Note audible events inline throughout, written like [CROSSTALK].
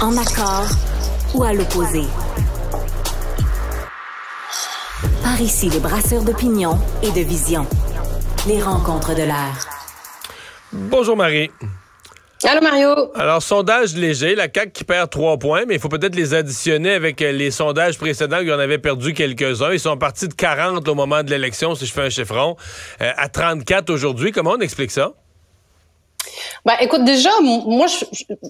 En accord ou à l'opposé. Par ici, les brasseurs d'opinion et de vision. Les rencontres de l'air. Bonjour Marie. Allô Mario. Alors, sondage léger, la CAQ qui perd trois points, mais il faut peut-être les additionner avec euh, les sondages précédents où on avait perdu quelques-uns. Ils sont partis de 40 au moment de l'élection, si je fais un chiffron, euh, à 34 aujourd'hui. Comment on explique ça? Ben, écoute, déjà, moi, je,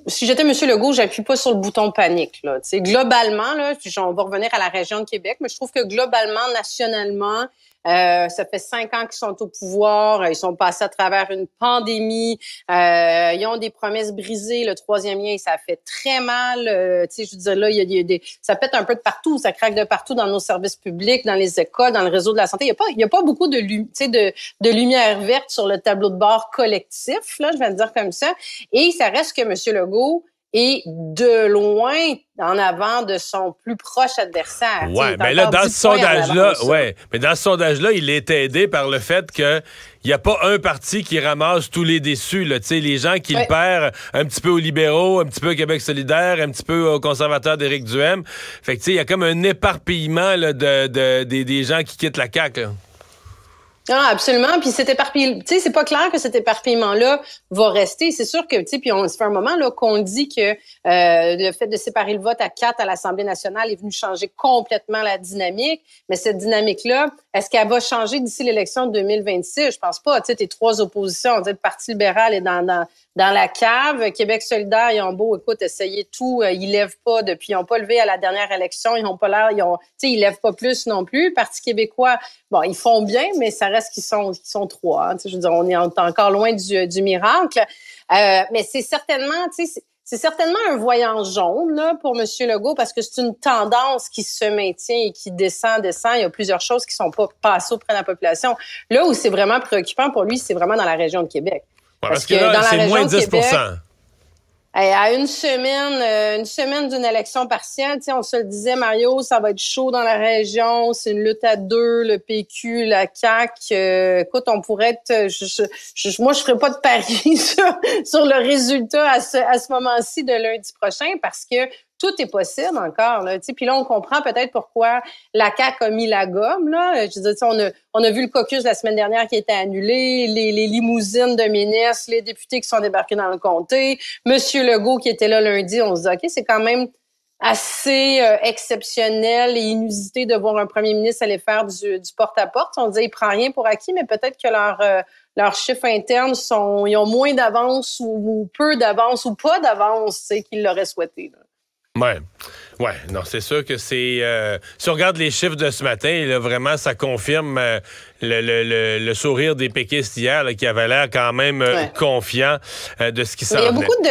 si j'étais Monsieur Legault, j'appuie pas sur le bouton panique. Là. globalement, là, on va revenir à la région de Québec, mais je trouve que globalement, nationalement, euh, ça fait cinq ans qu'ils sont au pouvoir. Euh, ils sont passés à travers une pandémie. Euh, ils ont des promesses brisées. Le troisième lien, ça fait très mal. Euh, tu sais, je veux dire, là, il y, a, des, ça pète un peu de partout. Ça craque de partout dans nos services publics, dans les écoles, dans le réseau de la santé. Il n'y a, pas, il y a pas beaucoup de, de, lumière verte sur le tableau de bord collectif, là, je vais le dire comme ça. Et ça reste que Monsieur Legault et de loin en avant de son plus proche adversaire. Ouais, mais ben là, dans ce sondage-là, mais dans ce sondage-là, il est aidé par le fait que il n'y a pas un parti qui ramasse tous les déçus. Les gens qui perd perdent un petit peu aux libéraux, un petit peu au Québec solidaire, un petit peu au conservateur d'Éric Duhem. Fait que il y a comme un éparpillement des gens qui quittent la CAQ. Non, ah, absolument. Puis cet éparpillement, tu sais, c'est pas clair que cet éparpillement-là va rester. C'est sûr que, tu sais, puis on fait un moment là qu'on dit que euh, le fait de séparer le vote à quatre à l'Assemblée nationale est venu changer complètement la dynamique. Mais cette dynamique-là, est-ce qu'elle va changer d'ici l'élection de 2026? Je pense pas. Tu sais, tes trois oppositions, on dit, le Parti libéral est dans, dans, la cave. Québec solidaire, ils ont beau, écoute, essayer tout, euh, ils lèvent pas depuis, ils ont pas levé à la dernière élection, ils ont pas l'air, ils ont, tu sais, ils lèvent pas plus non plus. Parti québécois, bon, ils font bien, mais ça reste qui qu'ils sont, sont trois. Hein, je veux on est encore loin du, miracle. Euh, mais c'est certainement, c'est certainement un voyant jaune là, pour M. Legault parce que c'est une tendance qui se maintient et qui descend, descend. Il y a plusieurs choses qui sont pas passées auprès de la population. Là où c'est vraiment préoccupant pour lui, c'est vraiment dans la région de Québec. parce, que, dans la région moins de 10 Québec, à une semaine, euh, une semaine d'une élection partielle, on se le disait, Mario, ça va être chaud dans la région, c'est une lutte à deux, le PQ, la CAC. Euh, écoute, on pourrait être... Euh, je, je, moi, je ferais pas de pari [LAUGHS] sur, le résultat à à ce moment-ci de lundi prochain parce que tout est possible encore. Là, puis là, on comprend peut-être pourquoi la CAQ a mis la gomme. Là. Je on, a, on a vu le caucus la semaine dernière qui était annulé, les, limousines de ministres, les députés qui sont débarqués dans le comté, Monsieur Legault qui était là lundi, on se dit, OK, c'est quand même assez euh, exceptionnel et inusité de voir un premier ministre aller faire du, porte-à-porte. On se dit, il prend rien pour acquis, mais peut-être que leur... Euh, leurs chiffres internes sont, ils ont moins d'avance ou, peu d'avance ou pas d'avance qu'ils l'auraient souhaité. Là. Ouais. Ouais, non, c'est sûr que c'est. Euh, si on regarde les chiffres de ce matin, là, vraiment, ça confirme euh, le, sourire des péquistes hier, qui avait l'air quand même euh, confiant de ce qui s'en Il y a beaucoup de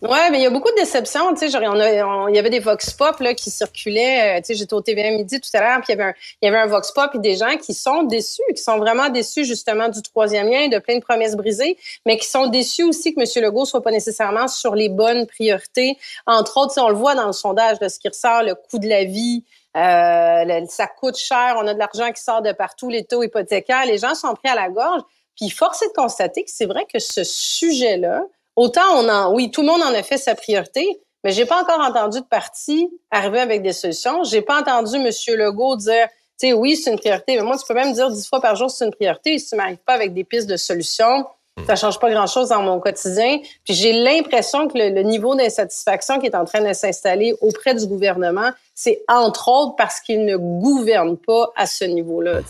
Ouais, mais il y a beaucoup de déceptions. Tu sais, il y avait des vox pop là, qui circulaient. Euh, tu sais, j'étais au TVA midi tout à l'heure, puis il y avait un, il y avait un vox pop et des gens qui sont déçus, qui sont vraiment déçus justement du troisième lien, de plein de promesses brisées, mais qui sont déçus aussi que M. Legault soit pas nécessairement sur les bonnes priorités. Entre autres, on le voit dans le sondage de ce qui ressort, le coût de la vie. Euh, ça coûte cher, on a de l'argent qui sort de partout, les taux hypothécaires, les gens sont pris à la gorge. Puis force est de constater que c'est vrai que ce sujet-là, Autant on en, oui, tout le monde en a fait sa priorité, mais j'ai pas encore entendu de parti arriver avec des solutions. J'ai pas entendu M. Legault dire, tu sais, oui, c'est une priorité, mais moi, tu peux même dire dix fois par jour, c'est une priorité. Si tu m'arrives pas avec des pistes de solutions, hmm. ça change pas grand-chose dans mon quotidien. Puis j'ai l'impression que le, le niveau d'insatisfaction qui est en train de s'installer auprès du gouvernement, c'est entre autres parce qu'il ne gouverne pas à ce niveau-là.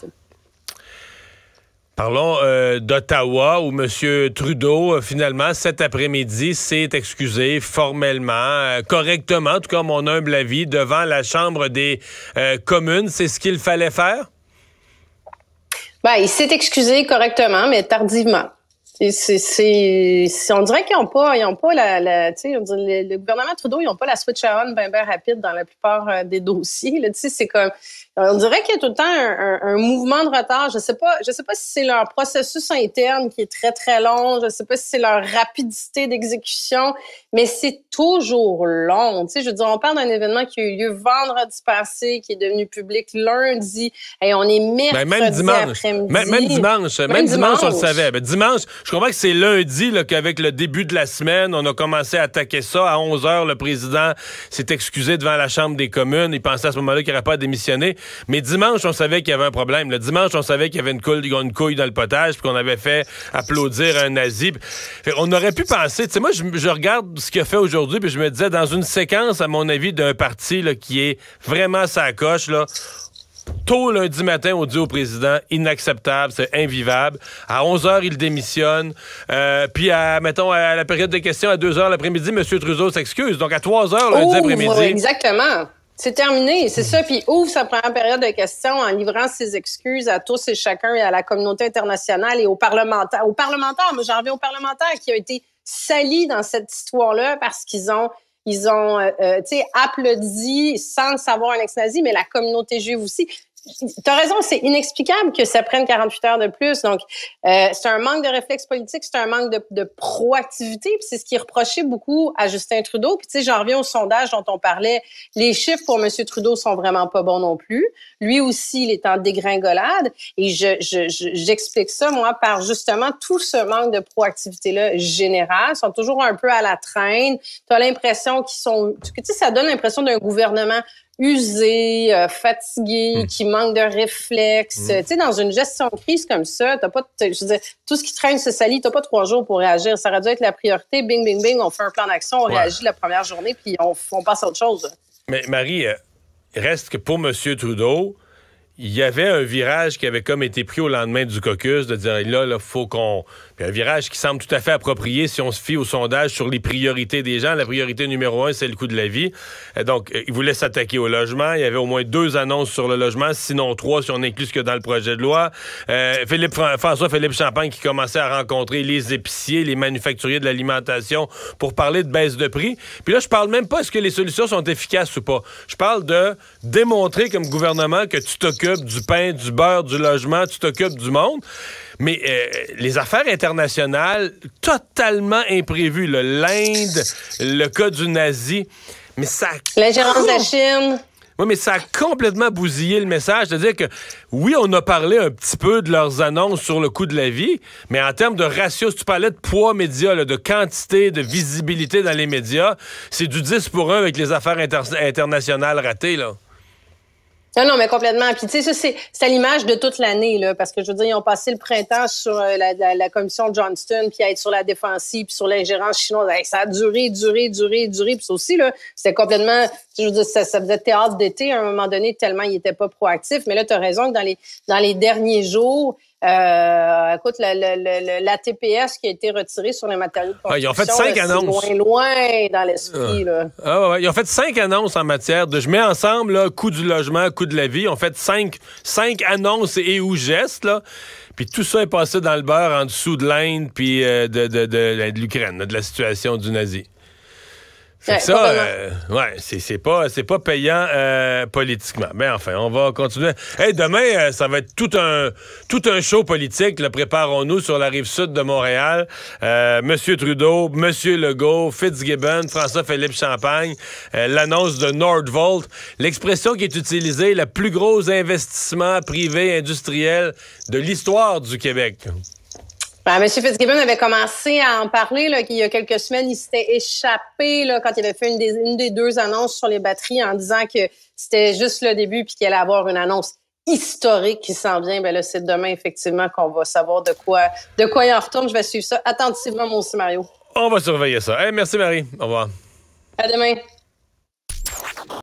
Parlons euh, d'Ottawa où M. Trudeau, euh, finalement, cet après-midi, s'est excusé formellement, euh, correctement, en tout cas, mon humble avis, devant la Chambre des communes. C'est ce qu'il fallait faire? Ben, il s'est excusé correctement, mais tardivement c'est, on dirait qu'ils n'ont pas, ils pas la, la le, le, gouvernement Trudeau, ils n'ont pas la switch on bien rapide dans la plupart euh, des dossiers. c'est comme, on dirait qu'il y a tout le temps un, mouvement de retard. Je sais pas, je sais pas si c'est leur processus interne qui est très très long. Je sais pas si c'est leur rapidité d'exécution, mais c'est toujours long. Tu sais, je veux dire, on parle d'un événement qui a eu lieu vendredi passé, qui est devenu public lundi, et on est ben, mercredi même dimanche, après-midi. Même, dimanche, même, dimanche, on le savait. mais ben, dimanche, je comprends que c'est lundi qu'avec le début de la semaine, on a commencé à attaquer ça. À 11 h le président s'est excusé devant la Chambre des communes. Il pensait à ce moment-là qu'il n'aurait pas à démissionner. Mais dimanche, on savait qu'il y avait un problème. Le dimanche, on savait qu'il y avait une couille, dans le potage, puis qu'on avait fait applaudir un nazi. on aurait pu penser, tu sais, moi, je, regarde ce qu'il a fait aujourd'hui, puis je me disais, dans une séquence, à mon avis, d'un parti qui est vraiment sa coche, là, tôt lundi matin, on dit au président inacceptable, c'est invivable. À 11h, il démissionne. Euh, puis, à, mettons, à la période des questions, à 2h l'après-midi, M. Trudeau s'excuse. Donc, à 3h lundi après-midi. Exactement. C'est terminé, c'est ça. Puis ouvre sa première période de questions en livrant ses excuses à tous et chacun et à la communauté internationale et aux parlementaires. Aux parlementaires, j'en reviens aux parlementaires qui ont été salis dans cette histoire-là parce qu'ils ont ils ont, euh, euh, applaudi sans savoir un ex-nazi, mais la communauté juive aussi tu as raison, c'est inexplicable que ça prenne 48 heures de plus. Donc, euh, c'est un manque de réflexe politique, c'est un manque de, de proactivité. Puis c'est ce qui est reproché beaucoup à Justin Trudeau. Puis tu sais, j'en reviens au sondage dont on parlait. Les chiffres pour M. Trudeau sont vraiment pas bons non plus. Lui aussi, il est en dégringolade. Et j'explique je, je, ça, moi, par justement tout ce manque de proactivité-là générale. Ils sont toujours un peu à la traîne. Tu as l'impression qu'ils sont... Tu sais, ça donne l'impression d'un gouvernement usé, euh, fatigué, hmm. qui manque de réflexes. Hmm. Tu sais, dans une gestion de crise comme ça, t'as pas, je veux tout ce qui traîne se salit, t'as pas trois jours pour réagir. Ça aurait dû être la priorité. Bing, bing, bing, on fait un plan d'action, on réagit la première journée, puis on, passe à autre chose. Mais Marie, euh, reste que pour M. Trudeau, il y avait un virage qui avait comme été pris au lendemain du caucus, de dire là, là, faut qu'on. un virage qui semble tout à fait approprié si on se fie au sondage sur les priorités des gens. La priorité numéro un, c'est le coût de la vie. Euh, donc, euh, ils voulaient s'attaquer au logement. Il y avait au moins deux annonces sur le logement, sinon trois si on inclut ce que dans le projet de loi. Euh, Philippe, François Philippe Champagne qui commençait à rencontrer les épiciers, les manufacturiers de l'alimentation pour parler de baisse de prix. Puis là, je parle même pas est-ce que les solutions sont efficaces ou pas. Je parle de démontrer comme gouvernement que tu t'occupes du pain, du beurre, du logement, tu t'occupes du monde. Mais euh, les affaires internationales, totalement imprévues. L'Inde, le cas du nazi. Mais ça. L'ingérence de la Chine. Oui, mais ça a complètement bousillé le message. C'est-à-dire que, oui, on a parlé un petit peu de leurs annonces sur le coût de la vie, mais en termes de ratio, si tu parlais de poids média, de quantité, de visibilité dans les médias, c'est du 10 pour 1 avec les affaires internationales ratées, là. Non, non, mais complètement. Puis, tu sais, c'est, l'image de toute l'année, là, parce que je veux dire, ils ont passé le printemps sur euh, la, la, commission Johnston, puis à être sur la défensive, puis sur l'ingérence chinoise. ça a duré, duré, duré, duré. Puis aussi, là, c'était complètement, je veux dire, ça, ça faisait théâtre d'été à un moment donné, tellement ils n'étaient pas proactifs. Mais là, tu as raison que dans les, dans les derniers jours, euh, écoute, la, la, TPS qui a été retirée sur les matériaux de construction. Ah, ils ont fait cinq annonces. Loin, loin dans l'esprit. Ah. Ah, ils ont fait cinq annonces en matière de je mets ensemble coût du logement, coût de la vie. Ils ont fait cinq, cinq annonces et ou gestes. Là. Puis tout ça est passé dans le beurre en dessous de l'Inde puis euh, de, de, de l'Ukraine, de la situation du nazi ça, euh, ouais, c'est pas, c'est pas payant euh, politiquement. Mais enfin, on va continuer. Hey, demain, euh, ça va être tout un, tout un show politique. Le préparons-nous sur la rive sud de Montréal. Monsieur Trudeau, Monsieur Legault, Fitzgibbon, François-Philippe Champagne, l'annonce de Nordvolt, l'expression qui est utilisée, le plus gros investissement privé industriel de l'histoire du Québec. M. Fitzgibbon avait commencé à en parler là, y a quelques semaines, il s'était échappé là, quand il avait fait une des, une des deux annonces sur les batteries en disant que c'était juste le début puis qu'il allait avoir une annonce historique qui s'en vient. Ben c'est demain effectivement qu'on va savoir de quoi, de quoi il en retourne. Je vais suivre ça attentivement, mon scénario. Mario. On va surveiller ça. merci, Marie. Au revoir. À demain.